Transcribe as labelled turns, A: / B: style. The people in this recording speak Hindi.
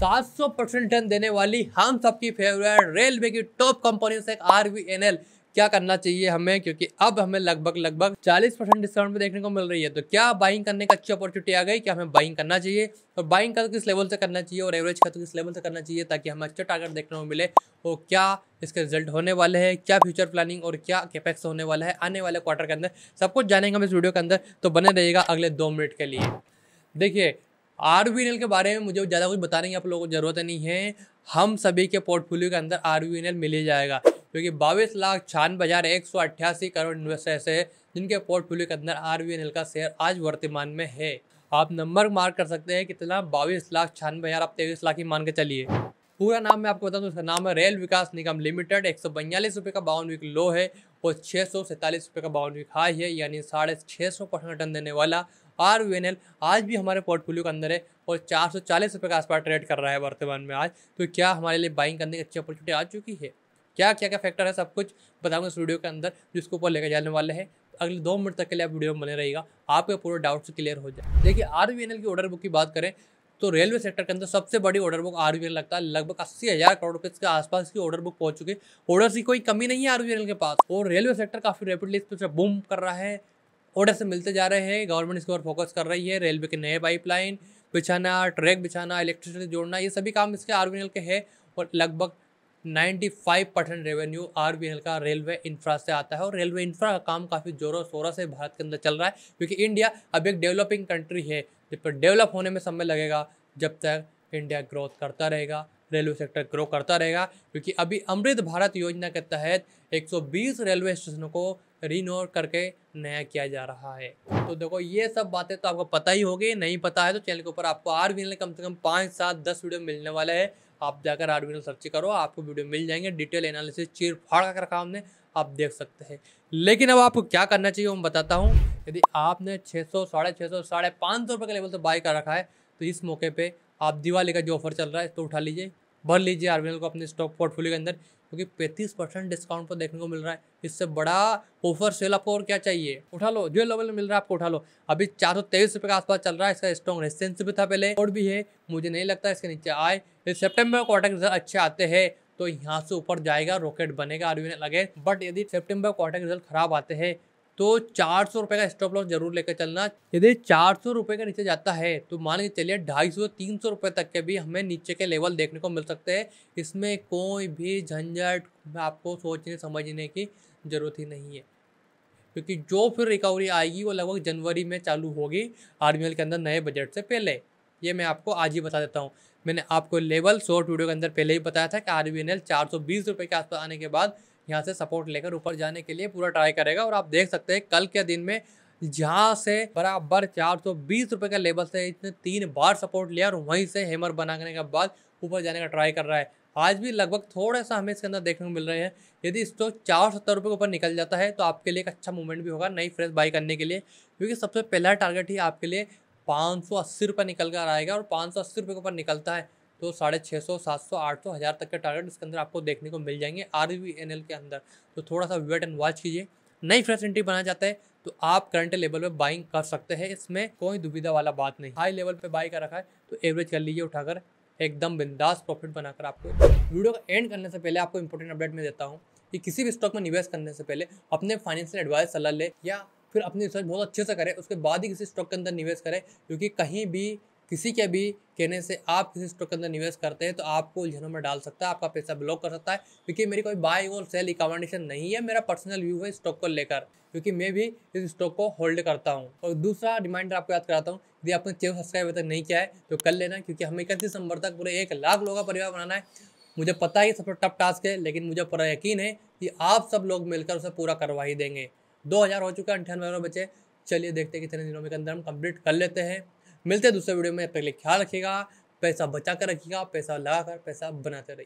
A: 700 परसेंट रिटर्न देने वाली हम सबकी फेवरेट रेलवे की टॉप कंपनी से आर क्या करना चाहिए हमें क्योंकि अब हमें लगभग लगभग 40 परसेंट डिस्काउंट पर देखने को मिल रही है तो क्या बाइंग करने का अच्छी अपॉर्चुनिटी आ गई क्या हमें बाइंग करना चाहिए और बाइंग का तो किस लेवल से करना चाहिए और एवरेज का तो किस लेवल से करना चाहिए ताकि हमें अच्छा टारगेट देखने को मिले और क्या इसके रिजल्ट होने वाले हैं क्या फ्यूचर प्लानिंग और क्या कैपेक्स होने वाला है आने वाले क्वार्टर के अंदर सब कुछ जानेंगे हम इस वीडियो के अंदर तो बने रहिएगा अगले दो मिनट के लिए देखिए आर वी के बारे में मुझे ज़्यादा कुछ बताने की आप लोगों को ज़रूरत नहीं है हम सभी के पोर्टफोलियो के अंदर आर वी मिल जाएगा क्योंकि बाईस लाख छियानवे हज़ार एक सौ अट्ठासी करोड़ इन्वेस्टर्स है जिनके पोर्टफोलियो के अंदर आर वी का शेयर आज वर्तमान में है आप नंबर मार्क कर सकते हैं कितना बाईस लाख छियानवे हज़ार आप तेईस लाख ही मान के चलिए पूरा नाम मैं आपको बता दूँ उसका नाम है रेल विकास निगम लिमिटेड एक सौ बयालीस रुपये का बावन वीक लो है और छः सौ सैंतालीस रुपये का बावन वीक हाई है यानी साढ़े छः सौ परसेंट रिटर्न देने वाला आर यू एन एल आज भी हमारे पोर्टफोलियो के अंदर है और चार सौ चालीस रुपये के आसपास ट्रेड कर रहा है वर्तमान में आज तो क्या हमारे लिए बाइंग करने की अच्छी अपॉर्चुनिटी आ चुकी है क्या क्या क्या फैक्टर है सब कुछ बताऊंगा इस वीडियो के अंदर जिसको ऊपर लेकर जाने वाले हैं अगले दो मिनट तक के लिए आप वीडियो में बने रहेगा आपके पूरा डाउट्स क्लियर हो जाए देखिए आर एन एल की ऑर्डर बुक की बात करें तो रेलवे सेक्टर के अंदर सबसे बड़ी ऑर्डर बुक आर लगता है लगभग अस्सी हज़ार करोड़ रुपये के आसपास की ऑर्डर बुक पहुंच चुकी है ऑर्डर की कोई कमी नहीं है आर एन एल के पास और रेलवे सेक्टर काफ़ी रेपिडली इस तो बूम कर रहा है ऑर्डर से मिलते जा रहे हैं गवर्नमेंट इसके ऊपर फोकस कर रही है रेलवे के नए पाइपलाइन बिछाना ट्रैक बिछाना इलेक्ट्रिसिटी जोड़ना ये सभी काम इसके आर के है और लगभग 95 परसेंट रेवेन्यू आर का रेलवे इंफ्रा से आता है और रेलवे इंफ्रा का काम काफ़ी जोरों शोरों से भारत के अंदर चल रहा है क्योंकि इंडिया अब एक डेवलपिंग कंट्री है जब पर डेवलप होने में समय लगेगा जब तक इंडिया ग्रोथ करता रहेगा रेलवे सेक्टर ग्रो करता रहेगा क्योंकि अभी अमृत भारत योजना के तहत 120 रेलवे स्टेशनों को रीनोट करके नया किया जा रहा है तो देखो ये सब बातें तो आपको पता ही होगी नहीं पता है तो चैनल के ऊपर आपको आर वी कम से कम पाँच सात दस वीडियो मिलने वाले हैं आप जाकर आर वी सर्च करो आपको वीडियो मिल जाएंगे डिटेल एनालिसिस चीर फाड़ कर रखा हमने आप देख सकते हैं लेकिन अब आपको क्या करना चाहिए मैं बताता हूँ यदि आपने छः सौ साढ़े छः सौ साढ़े पाँच सौ रुपये का लेवल से बाय कर रखा है तो इस मौके पर आप दिवाली का जो ऑफर चल रहा है तो उठा लीजिए भर लीजिए आर को अपने स्टॉक पोर्टफोलियो के अंदर क्योंकि पैंतीस परसेंट डिस्काउंट पर देखने को मिल रहा है इससे बड़ा ऑफर सेल आपको और क्या चाहिए उठा लो जो लेवल में मिल रहा है आपको उठा लो अभी चार सौ तेईस रुपये के आसपास चल रहा है इसका स्ट्रॉन्ग रेसिस्टेंस भी था पहले और भी है मुझे नहीं लगता इसके नीचे आए इस सेप्टेम्बर क्वार्टर के रिजल्ट अच्छे आते हैं तो यहाँ से ऊपर जाएगा रॉकेट बनेगा आर लगे बट यदि सेप्टेम्बर क्वार्टर के रिजल्ट खराब आते हैं तो चार सौ रुपये का स्टॉप लॉस जरूर लेकर चलना यदि चार सौ रुपये का नीचे जाता है तो मान के चलिए ढाई सौ तीन सौ रुपये तक के भी हमें नीचे के लेवल देखने को मिल सकते हैं इसमें कोई भी झंझट आपको सोचने समझने की ज़रूरत ही नहीं है क्योंकि जो फिर रिकवरी आएगी वो लगभग जनवरी में चालू होगी आर के अंदर नए बजट से पहले ये मैं आपको आज ही बता देता हूँ मैंने आपको लेवल शॉर्ट वीडियो के अंदर पहले ही बताया था कि आर बी के आसपास आने के बाद यहाँ से सपोर्ट लेकर ऊपर जाने के लिए पूरा ट्राई करेगा और आप देख सकते हैं कल के दिन में जहाँ से बराबर चार सौ बीस रुपये का लेवल से इसने तीन बार सपोर्ट लिया और वहीं से हेमर बनाने के बाद ऊपर जाने का ट्राई कर रहा है आज भी लगभग थोड़ा सा हमें इसके अंदर देखने को मिल रहे हैं यदि स्टॉक तो चार सत्तर रुपये के ऊपर निकल जाता है तो आपके लिए एक अच्छा मूवमेंट भी होगा नई फ्रेश बाई करने के लिए क्योंकि सबसे पहला टारगेट ही आपके लिए पाँच सौ अस्सी रुपये निकल कर आएगा और पाँच सौ अस्सी रुपये के ऊपर निकलता है तो साढ़े छः सौ सात सौ आठ सौ हज़ार तक के टारगेट इसके अंदर आपको देखने को मिल जाएंगे आर वी एन एल के अंदर तो थोड़ा सा वेट एंड वॉच कीजिए नई फ्रेश एंट्री बनाना जाता है तो आप करंट लेवल पे बाइंग कर सकते हैं इसमें कोई दुविधा वाला बात नहीं हाई लेवल पे बाई कर रखा है तो एवरेज कर लीजिए उठाकर एकदम बिंदास प्रॉफिट बनाकर आपको वीडियो का एंड करने से पहले आपको इंपॉर्टेंट अपडेट में देता हूँ कि किसी भी स्टॉक में निवेश करने से पहले अपने फाइनेंशियल एडवाइस सलाह ले या फिर अपनी रिसर्च बहुत अच्छे से करें उसके बाद ही किसी स्टॉक के अंदर निवेश करें क्योंकि कहीं भी किसी के भी कहने से आप किसी स्टॉक के अंदर निवेश करते हैं तो आपको उलझनों में डाल सकता है आपका पैसा ब्लॉक कर सकता है क्योंकि मेरी कोई बाय और सेल रिकमेंडेशन नहीं है मेरा पर्सनल व्यू है स्टॉक को लेकर क्योंकि मैं भी इस स्टॉक को होल्ड करता हूँ और दूसरा रिमाइंडर आपको याद कराता हूँ यदि आपने चैनल सब्सक्राइब तक नहीं किया है तो कर लेना क्योंकि हमें इकतीस दिसंबर तक पूरे एक लाख लोगों का परिवार बनाना है मुझे पता है सबसे टफ टास्क है लेकिन मुझे पूरा यकीन है कि आप सब लोग मिलकर उसे पूरा करवा ही देंगे दो हज़ार हो चुका है अंठानवे बचे चलिए देखते हैं कितने दिनों में के अंदर हम कंप्लीट कर लेते हैं मिलते हैं दूसरे वीडियो में तब तक ख्याल रखिएगा पैसा बचा कर रखिएगा पैसा लगा कर पैसा बनाते रहिए